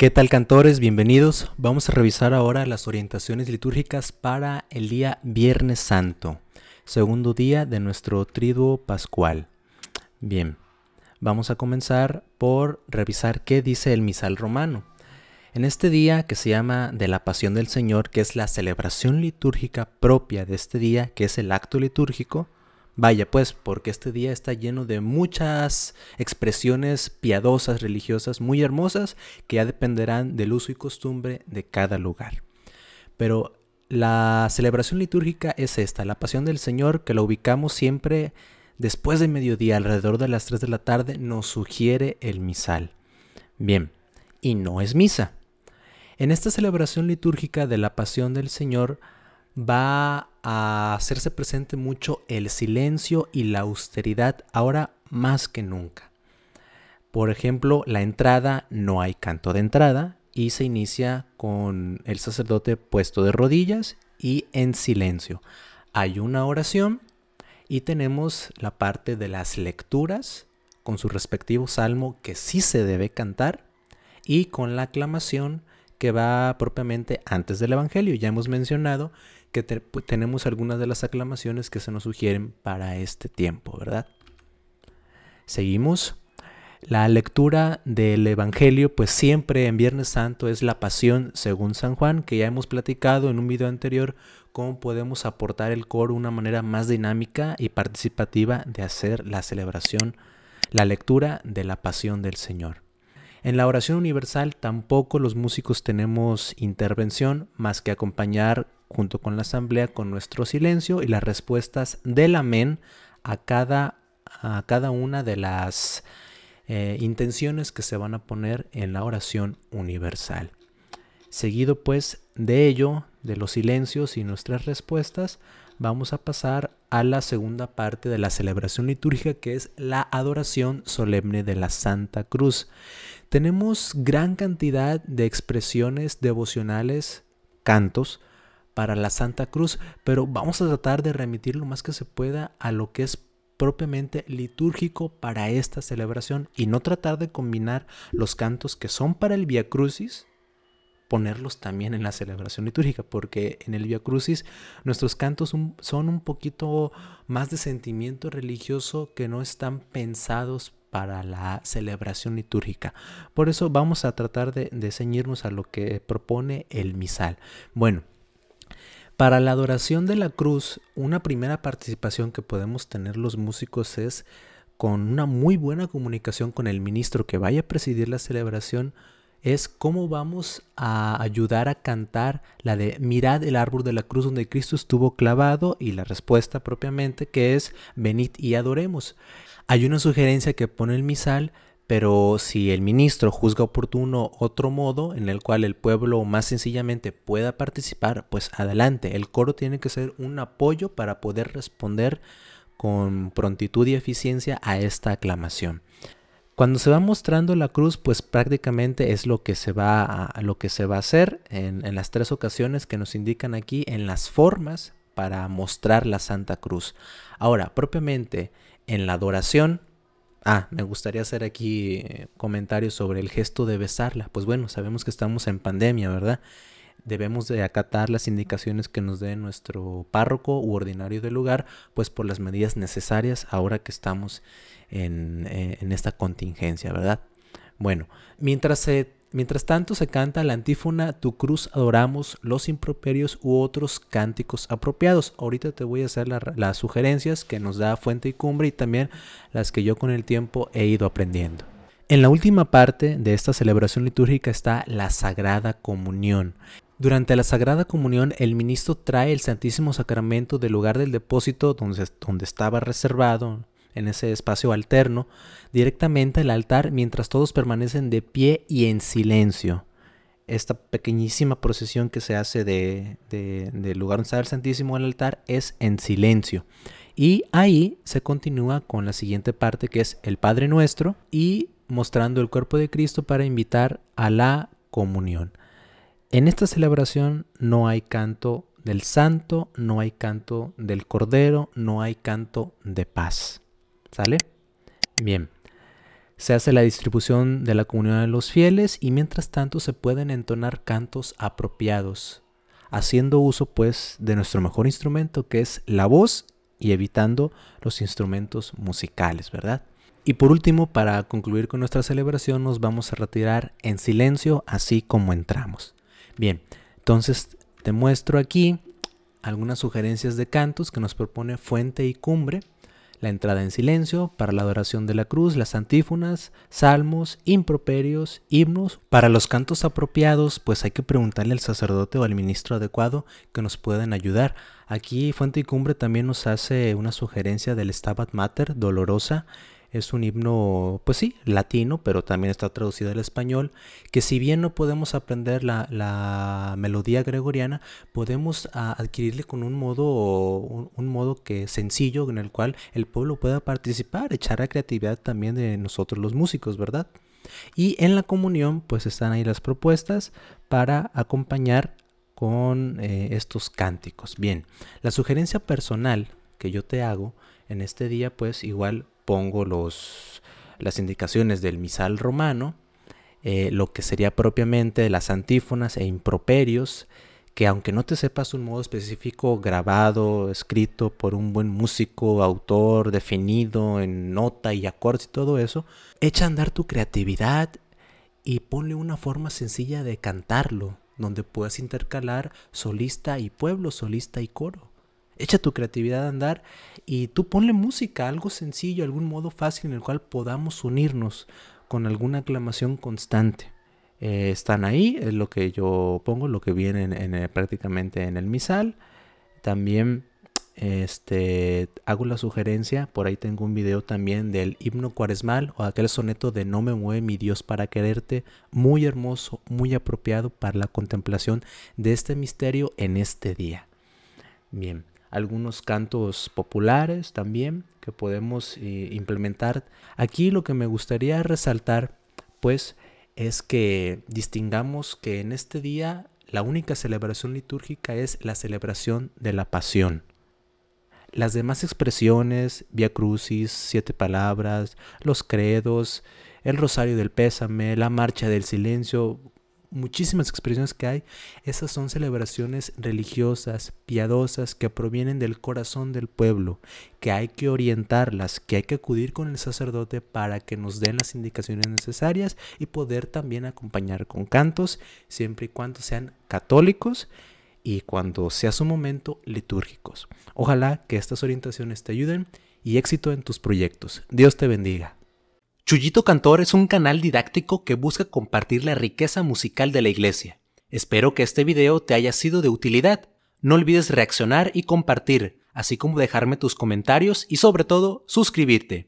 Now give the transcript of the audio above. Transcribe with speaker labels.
Speaker 1: ¿Qué tal cantores? Bienvenidos. Vamos a revisar ahora las orientaciones litúrgicas para el día Viernes Santo, segundo día de nuestro triduo pascual. Bien, vamos a comenzar por revisar qué dice el misal romano. En este día que se llama de la Pasión del Señor, que es la celebración litúrgica propia de este día, que es el acto litúrgico, Vaya pues, porque este día está lleno de muchas expresiones piadosas, religiosas, muy hermosas, que ya dependerán del uso y costumbre de cada lugar. Pero la celebración litúrgica es esta, la Pasión del Señor, que la ubicamos siempre después de mediodía, alrededor de las 3 de la tarde, nos sugiere el misal. Bien, y no es misa. En esta celebración litúrgica de la Pasión del Señor va a hacerse presente mucho el silencio y la austeridad ahora más que nunca. Por ejemplo, la entrada no hay canto de entrada y se inicia con el sacerdote puesto de rodillas y en silencio. Hay una oración y tenemos la parte de las lecturas con su respectivo salmo que sí se debe cantar y con la aclamación que va propiamente antes del Evangelio. Ya hemos mencionado que pues, tenemos algunas de las aclamaciones que se nos sugieren para este tiempo, ¿verdad? Seguimos. La lectura del Evangelio, pues siempre en Viernes Santo es la pasión según San Juan, que ya hemos platicado en un video anterior cómo podemos aportar el coro una manera más dinámica y participativa de hacer la celebración, la lectura de la pasión del Señor. En la oración universal tampoco los músicos tenemos intervención más que acompañar junto con la asamblea, con nuestro silencio y las respuestas del amén a cada, a cada una de las eh, intenciones que se van a poner en la oración universal. Seguido pues de ello, de los silencios y nuestras respuestas, vamos a pasar a la segunda parte de la celebración litúrgica que es la adoración solemne de la Santa Cruz. Tenemos gran cantidad de expresiones devocionales, cantos, para la Santa Cruz, pero vamos a tratar de remitir lo más que se pueda a lo que es propiamente litúrgico para esta celebración y no tratar de combinar los cantos que son para el Via Crucis ponerlos también en la celebración litúrgica, porque en el Via Crucis nuestros cantos son un poquito más de sentimiento religioso que no están pensados para la celebración litúrgica. Por eso vamos a tratar de, de ceñirnos a lo que propone el misal. Bueno, para la adoración de la cruz, una primera participación que podemos tener los músicos es con una muy buena comunicación con el ministro que vaya a presidir la celebración, es cómo vamos a ayudar a cantar la de mirad el árbol de la cruz donde Cristo estuvo clavado y la respuesta propiamente que es venid y adoremos. Hay una sugerencia que pone el misal pero si el ministro juzga oportuno otro modo en el cual el pueblo más sencillamente pueda participar, pues adelante, el coro tiene que ser un apoyo para poder responder con prontitud y eficiencia a esta aclamación. Cuando se va mostrando la cruz, pues prácticamente es lo que se va a, lo que se va a hacer en, en las tres ocasiones que nos indican aquí en las formas para mostrar la Santa Cruz. Ahora, propiamente en la adoración, Ah, me gustaría hacer aquí eh, comentarios sobre el gesto de besarla. Pues bueno, sabemos que estamos en pandemia, ¿verdad? Debemos de acatar las indicaciones que nos dé nuestro párroco u ordinario del lugar, pues por las medidas necesarias ahora que estamos en, eh, en esta contingencia, ¿verdad? Bueno, mientras se Mientras tanto se canta la antífona Tu cruz adoramos, los improperios u otros cánticos apropiados. Ahorita te voy a hacer las sugerencias que nos da Fuente y Cumbre y también las que yo con el tiempo he ido aprendiendo. En la última parte de esta celebración litúrgica está la Sagrada Comunión. Durante la Sagrada Comunión el ministro trae el Santísimo Sacramento del lugar del depósito donde estaba reservado en ese espacio alterno, directamente al altar mientras todos permanecen de pie y en silencio. Esta pequeñísima procesión que se hace del de, lugar donde está el Santísimo al altar es en silencio. Y ahí se continúa con la siguiente parte que es el Padre Nuestro y mostrando el cuerpo de Cristo para invitar a la comunión. En esta celebración no hay canto del santo, no hay canto del cordero, no hay canto de paz. ¿Sale? Bien. Se hace la distribución de la comunión de los fieles y mientras tanto se pueden entonar cantos apropiados, haciendo uso pues de nuestro mejor instrumento que es la voz y evitando los instrumentos musicales, ¿verdad? Y por último, para concluir con nuestra celebración, nos vamos a retirar en silencio, así como entramos. Bien, entonces te muestro aquí algunas sugerencias de cantos que nos propone Fuente y Cumbre la entrada en silencio, para la adoración de la cruz, las antífonas, salmos, improperios, himnos, para los cantos apropiados, pues hay que preguntarle al sacerdote o al ministro adecuado que nos pueden ayudar. Aquí Fuente y Cumbre también nos hace una sugerencia del Stabat Mater dolorosa, es un himno, pues sí, latino, pero también está traducido al español, que si bien no podemos aprender la, melodía gregoriana, podemos ah, adquirirle con un modo, un, modo que sencillo en el cual el pueblo pueda participar, echar la creatividad también de nosotros los músicos, ¿verdad? Y en la comunión, pues están ahí las propuestas para acompañar con eh, estos cánticos. Bien, la sugerencia personal que yo te hago en este día, pues igual pongo los, las indicaciones del misal romano, eh, lo que sería propiamente las antífonas e improperios, que aunque no te sepas un modo específico grabado, escrito por un buen músico, autor, definido en nota y acordes y todo eso, echa a andar tu creatividad y ponle una forma sencilla de cantarlo, donde puedas intercalar solista y pueblo, solista y coro echa tu creatividad a andar y tú ponle música, algo sencillo, algún modo fácil en el cual podamos unirnos con alguna aclamación constante. Eh, están ahí, es lo que yo pongo, lo que viene en, eh, prácticamente en el misal. También este, hago la sugerencia, por ahí tengo un video también del himno cuaresmal o aquel soneto de No me mueve mi Dios para quererte, muy hermoso, muy apropiado para la contemplación de este misterio en este día. Bien, algunos cantos populares también que podemos eh, implementar. Aquí lo que me gustaría resaltar pues es que distingamos que en este día la única celebración litúrgica es la celebración de la pasión. Las demás expresiones, Via Crucis, Siete Palabras, los Credos, el Rosario del Pésame, la Marcha del Silencio, muchísimas expresiones que hay, esas son celebraciones religiosas, piadosas, que provienen del corazón del pueblo, que hay que orientarlas, que hay que acudir con el sacerdote para que nos den las indicaciones necesarias y poder también acompañar con cantos, siempre y cuando sean católicos y cuando sea su momento litúrgicos. Ojalá que estas orientaciones te ayuden y éxito en tus proyectos. Dios te bendiga. Chullito Cantor es un canal didáctico que busca compartir la riqueza musical de la iglesia. Espero que este video te haya sido de utilidad. No olvides reaccionar y compartir, así como dejarme tus comentarios y sobre todo suscribirte.